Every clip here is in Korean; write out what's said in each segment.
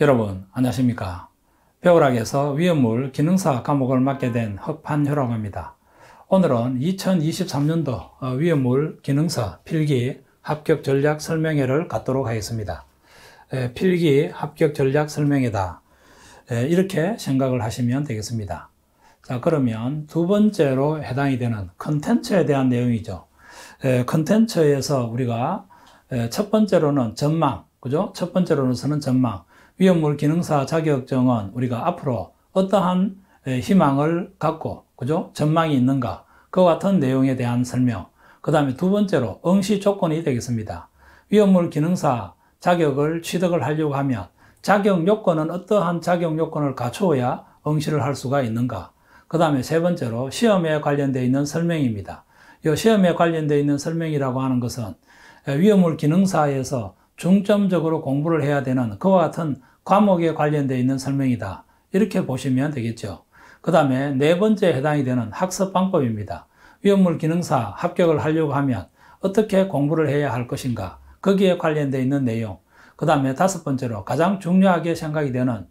여러분 안녕하십니까 배우락에서 위험물 기능사 과목을 맡게 된 흑판효라고 합니다 오늘은 2023년도 어, 위험물 기능사 필기 합격 전략 설명회를 갖도록 하겠습니다 필기 합격 전략 설명회다 이렇게 생각을 하시면 되겠습니다 자 그러면 두 번째로 해당이 되는 컨텐츠에 대한 내용이죠 컨텐츠에서 우리가 첫 번째로는 전망 그죠? 첫번째로는 전망 위험물 기능사 자격증은 우리가 앞으로 어떠한 희망을 갖고 그죠? 전망이 있는가? 그 같은 내용에 대한 설명. 그 다음에 두 번째로 응시 조건이 되겠습니다. 위험물 기능사 자격을 취득을 하려고 하면 자격 요건은 어떠한 자격 요건을 갖추어야 응시를 할 수가 있는가? 그 다음에 세 번째로 시험에 관련되어 있는 설명입니다. 이 시험에 관련되어 있는 설명이라고 하는 것은 위험물 기능사에서 중점적으로 공부를 해야 되는 그와 같은 과목에 관련되어 있는 설명이다. 이렇게 보시면 되겠죠. 그 다음에 네 번째 해당이 되는 학습 방법입니다. 위험물 기능사 합격을 하려고 하면 어떻게 공부를 해야 할 것인가 거기에 관련되어 있는 내용 그 다음에 다섯 번째로 가장 중요하게 생각이 되는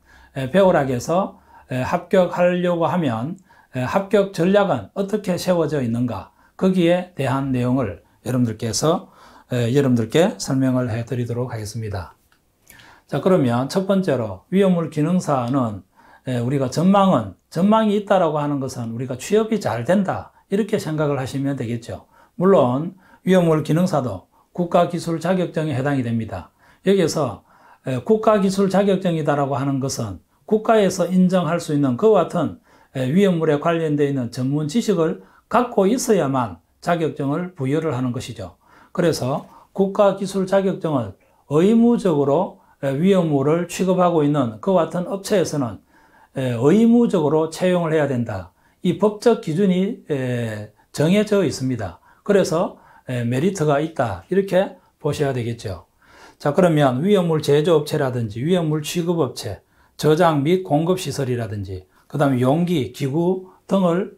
배우락에서 합격하려고 하면 합격 전략은 어떻게 세워져 있는가 거기에 대한 내용을 여러분들께서 예, 여러분들께 설명을 해드리도록 하겠습니다. 자 그러면 첫 번째로 위험물 기능사는 예, 우리가 전망은 전망이 있다라고 하는 것은 우리가 취업이 잘 된다 이렇게 생각을 하시면 되겠죠. 물론 위험물 기능사도 국가기술 자격증에 해당이 됩니다. 여기에서 예, 국가기술 자격증이다라고 하는 것은 국가에서 인정할 수 있는 그와 같은 위험물에 관련되어 있는 전문 지식을 갖고 있어야만 자격증을 부여를 하는 것이죠. 그래서 국가기술자격증을 의무적으로 위험물을 취급하고 있는 그와 같은 업체에서는 의무적으로 채용을 해야 된다. 이 법적 기준이 정해져 있습니다. 그래서 메리트가 있다. 이렇게 보셔야 되겠죠. 자, 그러면 위험물 제조업체라든지 위험물 취급업체, 저장 및 공급시설이라든지, 그 다음에 용기, 기구 등을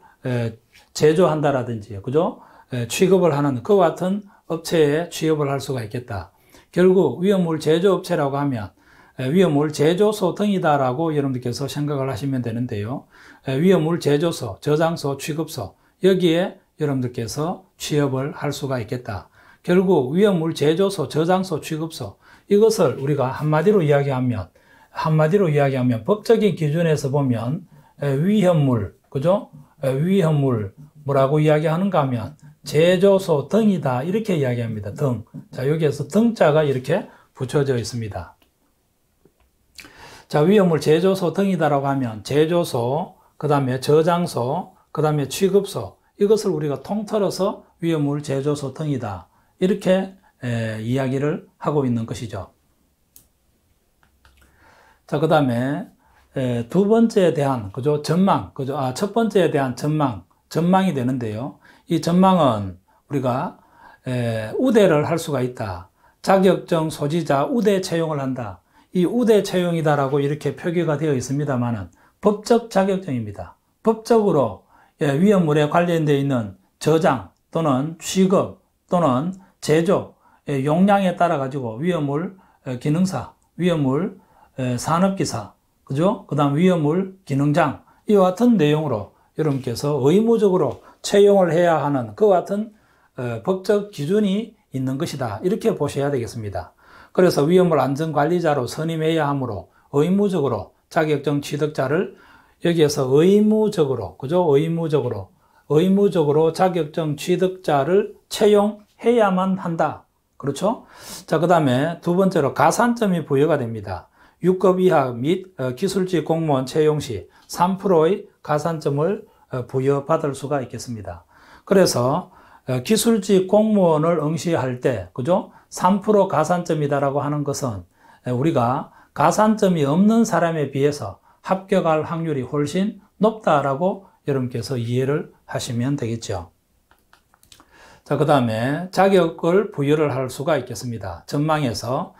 제조한다라든지, 그죠? 취급을 하는 그와 같은 업체에 취업을 할 수가 있겠다. 결국 위험물 제조업체라고 하면 위험물 제조소 등이다라고 여러분들께서 생각을 하시면 되는데요. 위험물 제조소, 저장소, 취급소 여기에 여러분들께서 취업을 할 수가 있겠다. 결국 위험물 제조소, 저장소, 취급소 이것을 우리가 한마디로 이야기하면 한마디로 이야기하면 법적인 기준에서 보면 위험물, 그죠? 위험물 뭐라고 이야기하는가 하면 제조소 등이다 이렇게 이야기합니다. 등. 자 여기에서 등자가 이렇게 붙여져 있습니다. 자 위험물 제조소 등이다라고 하면 제조소 그 다음에 저장소 그 다음에 취급소 이것을 우리가 통틀어서 위험물 제조소 등이다 이렇게 에, 이야기를 하고 있는 것이죠. 자그 다음에 두 번째에 대한 그죠 전망 그죠 아첫 번째에 대한 전망 전망이 되는데요. 이 전망은 우리가 우대를 할 수가 있다. 자격증 소지자 우대 채용을 한다. 이 우대 채용이다라고 이렇게 표기가 되어 있습니다만은 법적 자격증입니다. 법적으로 예, 위험물에 관련되어 있는 저장 또는 취급 또는 제조 예, 용량에 따라 가지고 위험물 기능사, 위험물 산업기사, 그죠? 그 다음 위험물 기능장 이와 같은 내용으로 여러분께서 의무적으로 채용을 해야 하는 그와 같은 어, 법적 기준이 있는 것이다. 이렇게 보셔야 되겠습니다. 그래서 위험물 안전관리자로 선임해야 하므로 의무적으로 자격증 취득자를 여기에서 의무적으로, 그죠? 의무적으로, 의무적으로 자격증 취득자를 채용해야만 한다. 그렇죠? 자, 그 다음에 두 번째로 가산점이 부여가 됩니다. 6급 이하 및 어, 기술직 공무원 채용 시 3%의 가산점을 어, 부여받을 수가 있겠습니다. 그래서 어, 기술직 공무원을 응시할 때, 그죠? 3% 가산점이다라고 하는 것은 우리가 가산점이 없는 사람에 비해서 합격할 확률이 훨씬 높다라고 여러분께서 이해를 하시면 되겠죠. 자, 그 다음에 자격을 부여를 할 수가 있겠습니다. 전망에서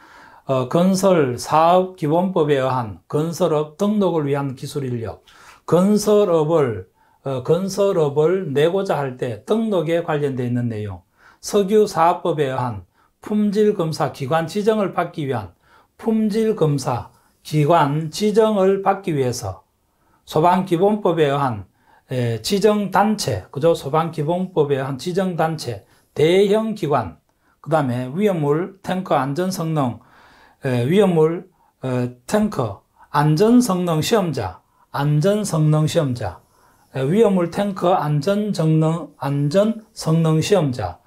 어, 건설 사업 기본법에 의한 건설업 등록을 위한 기술 인력, 건설업을 어, 건설업을 내고자 할 때 등록에 관련되어 있는 내용, 석유사업법에 의한 품질검사 기관 지정을 받기 위한 품질검사 기관 지정을 받기 위해서 소방기본법에 의한 지정단체, 그죠? 소방기본법에 의한 지정단체, 대형기관, 그 다음에 위험물 탱커 안전성능, 위험물 어, 탱커 안전성능 시험자, 안전성능 시험자, 위험물 탱크 안전 정능, 안전 성능 시험자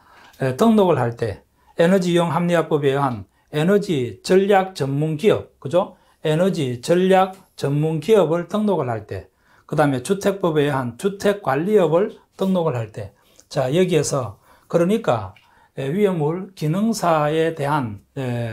등록을 할 때 에너지 이용 합리화법에 의한 에너지 전략 전문 기업, 그죠? 에너지 전략 전문 기업을 등록을 할 때, 그 다음에 주택법에 의한 주택 관리업을 등록을 할 때, 자, 여기에서 그러니까 위험물 기능사에 대한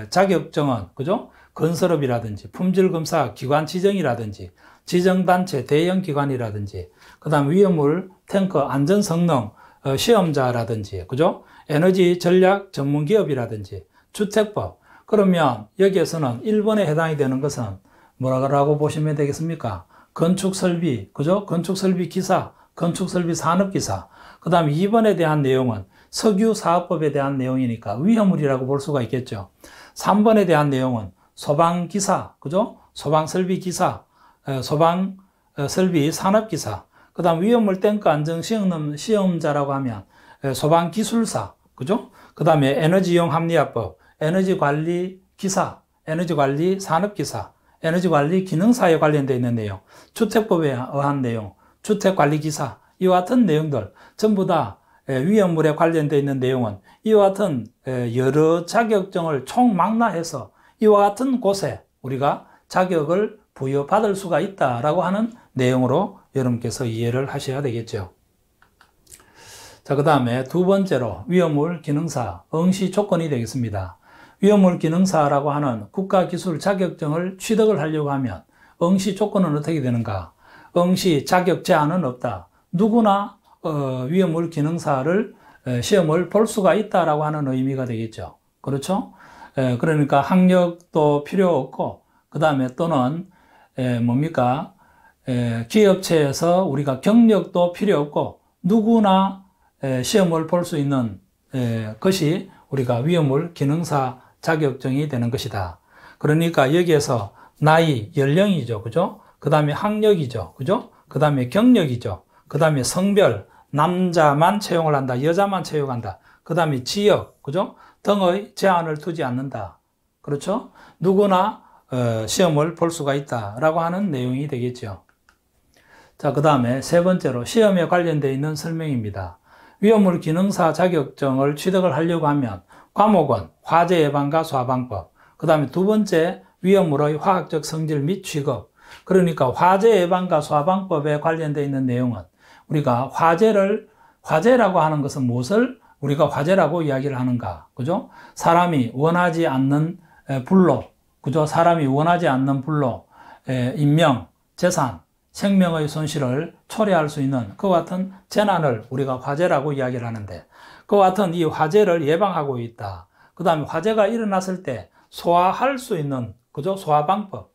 자격증은, 그죠? 건설업이라든지 품질검사 기관 지정이라든지 지정단체 대형기관이라든지 그 다음 위험물, 탱커, 안전 성능, 어, 시험자라든지, 그죠? 에너지 전략 전문 기업이라든지, 주택법. 그러면 여기에서는 1번에 해당이 되는 것은 뭐라고 보시면 되겠습니까? 건축 설비, 그죠? 건축 설비 기사, 건축 설비 산업 기사. 그 다음 2번에 대한 내용은 석유 사업법에 대한 내용이니까 위험물이라고 볼 수가 있겠죠. 3번에 대한 내용은 소방 기사, 그죠? 소방 설비 기사, 어, 소방 어, 설비 산업 기사. 그 다음 위험물 탱크 안전 시험, 시험자라고 하면 예, 소방기술사, 그죠? 그 다음에 에너지 용 합리화법, 에너지 관리 기사, 에너지 관리 산업 기사, 에너지 관리 기능사에 관련되어 있는 내용, 주택법에 의한 내용, 주택 관리 기사, 이와 같은 내용들 전부 다 예, 위험물에 관련되어 있는 내용은 이와 같은 예, 여러 자격증을 총망라해서 이와 같은 곳에 우리가 자격을 부여받을 수가 있다라고 하는 내용으로 여러분께서 이해를 하셔야 되겠죠. 자, 그 다음에 두 번째로 위험물 기능사, 응시 조건이 되겠습니다. 위험물 기능사라고 하는 국가기술 자격증을 취득을 하려고 하면 응시 조건은 어떻게 되는가? 응시 자격 제한은 없다. 누구나 어, 위험물 기능사를 시험을 볼 수가 있다라고 하는 의미가 되겠죠. 그렇죠? 그러니까 학력도 필요 없고 그 다음에 또는 에, 예, 뭡니까? 에, 예, 기업체에서 우리가 경력도 필요 없고 누구나 에, 예, 시험을 볼 수 있는 에, 것이 우리가 위험물 기능사 자격증이 되는 것이다. 그러니까 여기에서 나이, 연령이죠. 그죠? 그 다음에 학력이죠. 그죠? 그 다음에 경력이죠. 그 다음에 성별, 남자만 채용을 한다. 여자만 채용한다. 그 다음에 지역, 그죠? 등의 제한을 두지 않는다. 그렇죠? 누구나 어, 시험을 볼 수가 있다라고 하는 내용이 되겠죠. 자, 그 다음에 세 번째로 시험에 관련되어 있는 설명입니다. 위험물 기능사 자격증을 취득을 하려고 하면 과목은 화재 예방과 소방법, 화그 다음에 두 번째 위험물의 화학적 성질 및 취급, 그러니까 화재 예방과 소방법에 화 관련되어 있는 내용은 우리가 화재를, 화재라고 하는 것은 무엇을 우리가 화재라고 이야기를 하는가, 그죠? 사람이 원하지 않는 불로 그저 사람이 원하지 않는 불로 인명, 재산, 생명의 손실을 초래할 수 있는 그와 같은 재난을 우리가 화재라고 이야기를 하는데 그와 같은 이 화재를 예방하고 있다. 그 다음에 화재가 일어났을 때 소화할 수 있는 그저 소화 방법.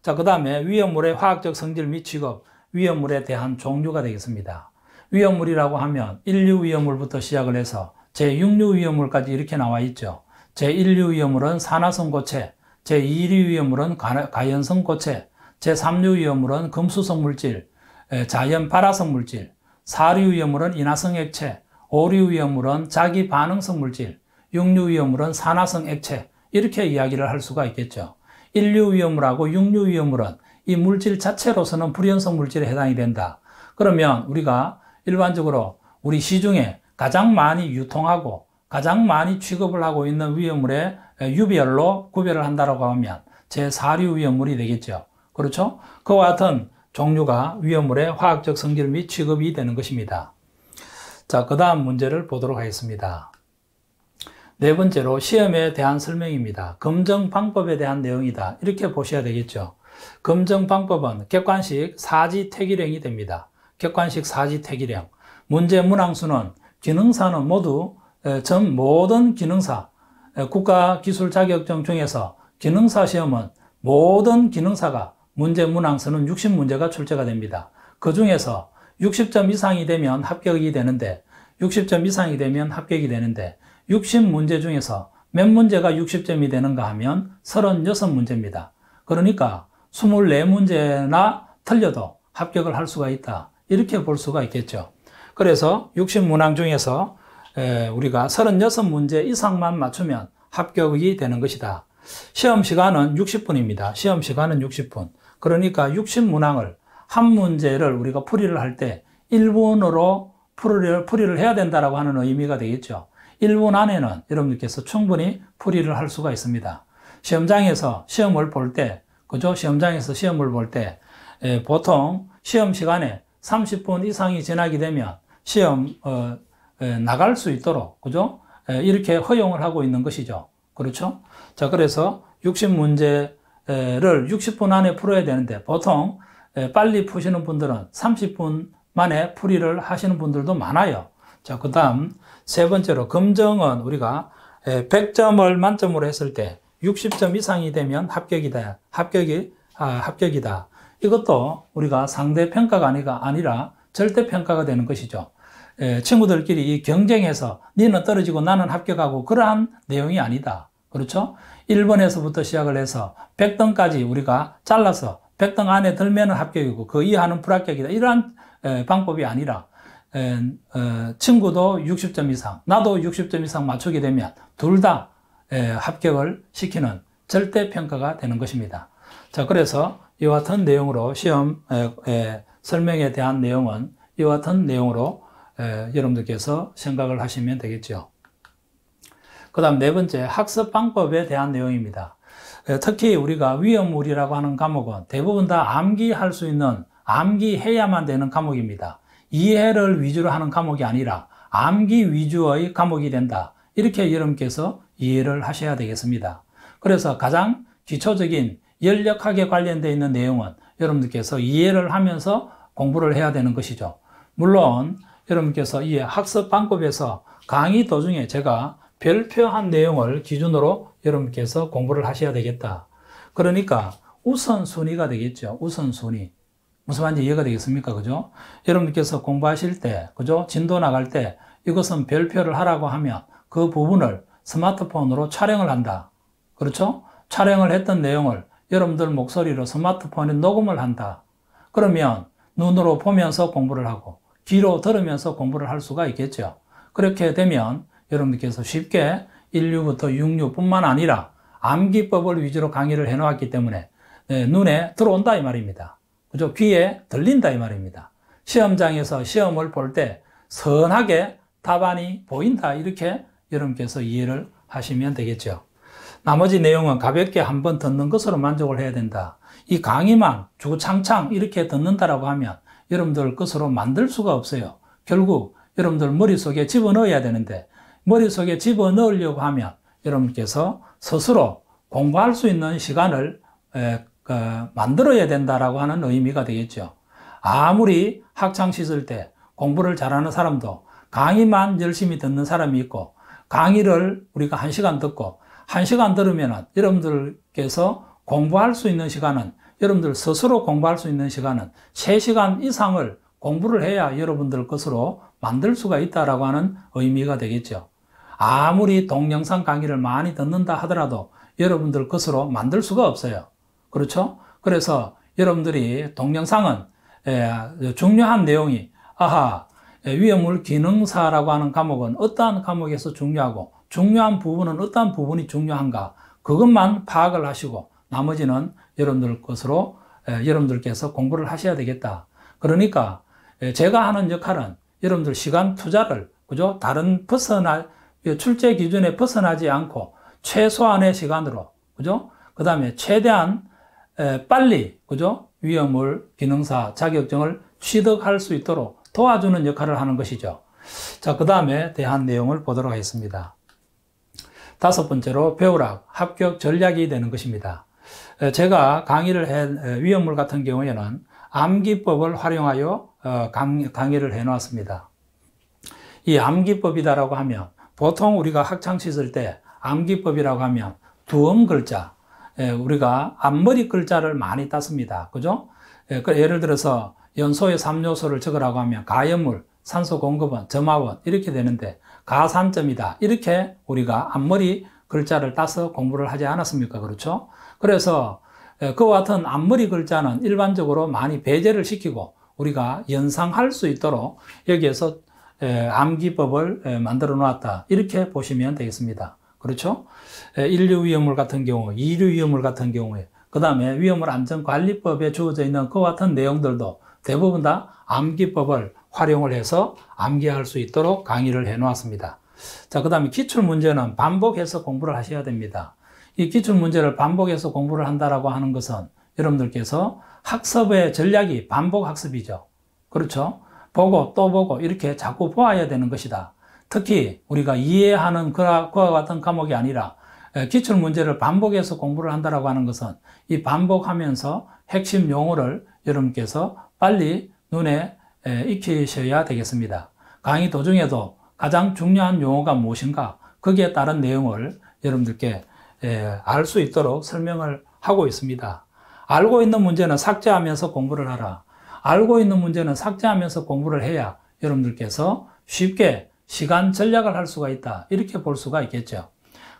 자, 그 다음에 위험물의 화학적 성질 및 취급, 위험물에 대한 종류가 되겠습니다. 위험물이라고 하면 1류 위험물부터 시작을 해서 제6류 위험물까지 이렇게 나와 있죠. 제1류 위험물은 산화성 고체, 제1위 위험물은 가연성 고체, 제3류 위험물은 금수성 물질, 자연 발화성 물질, 4류 위험물은 인화성 액체, 5류 위험물은 자기 반응성 물질, 6류 위험물은 산화성 액체 이렇게 이야기를 할 수가 있겠죠. 1류 위험물하고 6류 위험물은 이 물질 자체로서는 불연성 물질에 해당이 된다. 그러면 우리가 일반적으로 우리 시중에 가장 많이 유통하고 가장 많이 취급을 하고 있는 위험물의 예, 유별로 구별을 한다라고 하면 제4류 위험물이 되겠죠. 그렇죠? 그와 같은 종류가 위험물의 화학적 성질 및 취급이 되는 것입니다. 자, 그 다음 문제를 보도록 하겠습니다. 네 번째로 시험에 대한 설명입니다. 검증 방법에 대한 내용이다. 이렇게 보셔야 되겠죠. 검증 방법은 객관식 사지 태기령이 됩니다. 객관식 사지 태기령. 문제 문항수는 기능사는 모두 예, 전 모든 기능사 국가 기술 자격증 중에서 기능사 시험은 모든 기능사가 문제 문항서는 60문제가 출제가 됩니다. 그 중에서 60점 이상이 되면 합격이 되는데 60점 이상이 되면 합격이 되는데 60문제 중에서 몇 문제가 60점이 되는가 하면 36문제입니다. 그러니까 24문제나 틀려도 합격을 할 수가 있다. 이렇게 볼 수가 있겠죠. 그래서 60문항 중에서 예, 우리가 36문제 이상만 맞추면 합격이 되는 것이다. 시험 시간은 60분입니다. 시험 시간은 60분. 그러니까 60문항을 한 문제를 우리가 풀이를 할 때 1분으로 풀이를, 풀이를 해야 된다라고 하는 의미가 되겠죠. 1분 안에는 여러분들께서 충분히 풀이를 할 수가 있습니다. 시험장에서 시험을 볼 때, 그죠? 시험장에서 시험을 볼 때, 예, 보통 시험 시간에 30분 이상이 지나게 되면 시험, 어, 예, 나갈 수 있도록 그죠? 예, 이렇게 허용을 하고 있는 것이죠. 그렇죠? 자, 그래서 60문제를 60분 안에 풀어야 되는데 보통 예, 빨리 푸시는 분들은 30분 만에 풀이를 하시는 분들도 많아요. 자, 그 다음 세 번째로 검정은 우리가 100점을 만점으로 했을 때 60점 이상이 되면 합격이다. 합격이, 아, 합격이다. 이것도 우리가 상대평가가 아니라 절대평가가 되는 것이죠. 예, 친구들끼리 경쟁해서 니는 떨어지고 나는 합격하고 그러한 내용이 아니다. 그렇죠? 1번에서부터 시작을 해서 100등까지 우리가 잘라서 100등 안에 들면 합격이고 그 이하는 불합격이다. 이러한 예, 방법이 아니라 예, 어, 친구도 60점 이상, 나도 60점 이상 맞추게 되면 둘 다 합격을 시키는 절대 평가가 되는 것입니다. 자, 그래서 이와 같은 내용으로 시험 설명에 대한 내용은 이와 같은 내용으로 예, 여러분들께서 생각을 하시면 되겠죠. 그 다음 네 번째, 학습 방법에 대한 내용입니다. 예, 특히 우리가 위험물이라고 하는 과목은 대부분 다 암기할 수 있는, 암기해야만 되는 과목입니다. 이해를 위주로 하는 과목이 아니라 암기 위주의 과목이 된다. 이렇게 여러분께서 이해를 하셔야 되겠습니다. 그래서 가장 기초적인 연력학에 관련되어 있는 내용은 여러분들께서 이해를 하면서 공부를 해야 되는 것이죠. 물론 여러분께서 이 학습 방법에서 강의 도중에 제가 별표한 내용을 기준으로 여러분께서 공부를 하셔야 되겠다. 그러니까 우선순위가 되겠죠. 우선순위. 무슨 말인지 이해가 되겠습니까? 그죠? 여러분께서 공부하실 때, 그죠? 진도 나갈 때 이것은 별표를 하라고 하면 그 부분을 스마트폰으로 촬영을 한다. 그렇죠? 촬영을 했던 내용을 여러분들 목소리로 스마트폰에 녹음을 한다. 그러면 눈으로 보면서 공부를 하고 귀로 들으면서 공부를 할 수가 있겠죠. 그렇게 되면 여러분들께서 쉽게 1류부터 6류뿐만 아니라 암기법을 위주로 강의를 해놓았기 때문에 네, 눈에 들어온다 이 말입니다. 그죠? 귀에 들린다 이 말입니다. 시험장에서 시험을 볼 때 선하게 답안이 보인다 이렇게 여러분께서 이해를 하시면 되겠죠. 나머지 내용은 가볍게 한번 듣는 것으로 만족을 해야 된다. 이 강의만 주창창 구 이렇게 듣는다라고 하면 여러분들 것으로 만들 수가 없어요. 결국 여러분들 머릿속에 집어넣어야 되는데 머릿속에 집어넣으려고 하면 여러분께서 스스로 공부할 수 있는 시간을 그, 만들어야 된다라고 하는 의미가 되겠죠. 아무리 학창 시절 때 공부를 잘하는 사람도 강의만 열심히 듣는 사람이 있고 강의를 우리가 한 시간 듣고 한 시간 들으면 여러분들께서 공부할 수 있는 시간은 여러분들 스스로 공부할 수 있는 시간은 3시간 이상을 공부를 해야 여러분들 것으로 만들 수가 있다라고 하는 의미가 되겠죠. 아무리 동영상 강의를 많이 듣는다 하더라도 여러분들 것으로 만들 수가 없어요. 그렇죠? 그래서 여러분들이 동영상은 예, 중요한 내용이 아하 예, 위험물 기능사라고 하는 과목은 어떠한 과목에서 중요하고 중요한 부분은 어떠한 부분이 중요한가 그것만 파악을 하시고 나머지는 여러분들 것으로 여러분들께서 공부를 하셔야 되겠다. 그러니까 제가 하는 역할은 여러분들 시간 투자를 그죠? 다른 벗어날 출제 기준에 벗어나지 않고 최소한의 시간으로 그죠? 그다음에 최대한 빨리 그죠? 위험물 기능사 자격증을 취득할 수 있도록 도와주는 역할을 하는 것이죠. 자, 그다음에 대한 내용을 보도록 하겠습니다. 다섯 번째로 배우락 합격 전략이 되는 것입니다. 제가 강의를 한 위험물 같은 경우에는 암기법을 활용하여 어, 강의를 해놓았습니다. 이 암기법이다라고 하면 보통 우리가 학창 시절 때 암기법이라고 하면 두음 글자, 우리가 앞머리 글자를 많이 땄습니다. 그죠? 그 예를 들어서 연소의 3요소를 적으라고 하면 가염물, 산소 공급원, 점화원 이렇게 되는데 가산점이다. 이렇게 우리가 앞머리 글자를 따서 공부를 하지 않았습니까? 그렇죠? 그래서 예, 그와 같은 앞머리 글자는 일반적으로 많이 배제를 시키고 우리가 연상할 수 있도록 여기에서 예, 암기법을 예, 만들어 놓았다. 이렇게 보시면 되겠습니다. 그렇죠? 인류 위험물 같은 경우, 이류 위험물 같은 경우에, 그 다음에 위험물 안전관리법에 주어져 있는 그와 같은 내용들도 대부분 다 암기법을 활용을 해서 암기할 수 있도록 강의를 해 놓았습니다. 자, 그 다음에 기출문제는 반복해서 공부를 하셔야 됩니다. 이 기출 문제를 반복해서 공부를 한다라고 하는 것은 여러분들께서 학습의 전략이 반복 학습이죠. 그렇죠? 보고 또 보고 이렇게 자꾸 보아야 되는 것이다. 특히 우리가 이해하는 그와 같은 과목이 아니라 기출 문제를 반복해서 공부를 한다라고 하는 것은 이 반복하면서 핵심 용어를 여러분께서 빨리 눈에 익히셔야 되겠습니다. 강의 도중에도 가장 중요한 용어가 무엇인가 거기에 따른 내용을 여러분들께 예, 알 수 있도록 설명을 하고 있습니다. 알고 있는 문제는 삭제하면서 공부를 하라. 알고 있는 문제는 삭제하면서 공부를 해야 여러분들께서 쉽게 시간 전략을 할 수가 있다. 이렇게 볼 수가 있겠죠.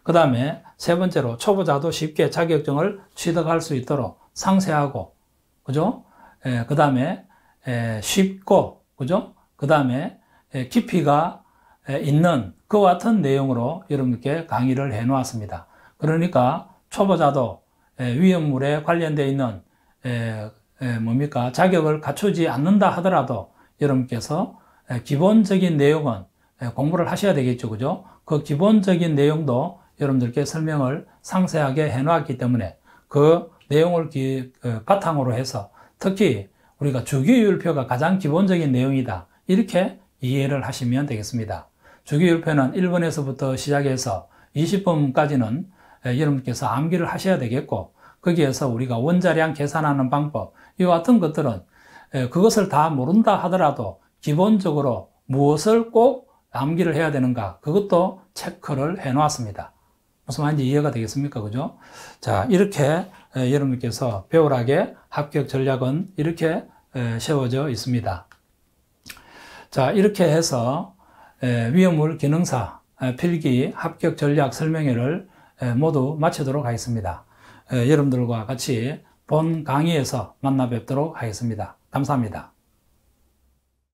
그 다음에 세 번째로 초보자도 쉽게 자격증을 취득할 수 있도록 상세하고, 그죠? 예, 그 다음에 예, 쉽고, 그죠? 그 다음에 예, 깊이가 예, 있는 그와 같은 내용으로 여러분께 강의를 해 놓았습니다. 그러니까 초보자도 예, 위험물에 관련되어 있는 예, 예, 뭡니까 자격을 갖추지 않는다 하더라도 여러분께서 기본적인 내용은 공부를 하셔야 되겠죠 그죠 그 기본적인 내용도 여러분들께 설명을 상세하게 해놓았기 때문에 그 내용을 기, 어, 바탕으로 해서 특히 우리가 주기율표가 가장 기본적인 내용이다 이렇게 이해를 하시면 되겠습니다 주기율표는 1번에서부터 시작해서 20번까지는 예, 여러분께서 암기를 하셔야 되겠고 거기에서 우리가 원자량 계산하는 방법 이와 같은 것들은 예, 그것을 다 모른다 하더라도 기본적으로 무엇을 꼭 암기를 해야 되는가 그것도 체크를 해 놓았습니다. 무슨 말인지 이해가 되겠습니까? 그죠? 자, 이렇게 예, 여러분께서 배우락의 합격 전략은 이렇게 세워져 있습니다. 자, 이렇게 해서 위험물 기능사 필기 합격 전략 설명회를 모두 마치도록 하겠습니다. 여러분들과 같이 본 강의에서 만나 뵙도록 하겠습니다. 감사합니다.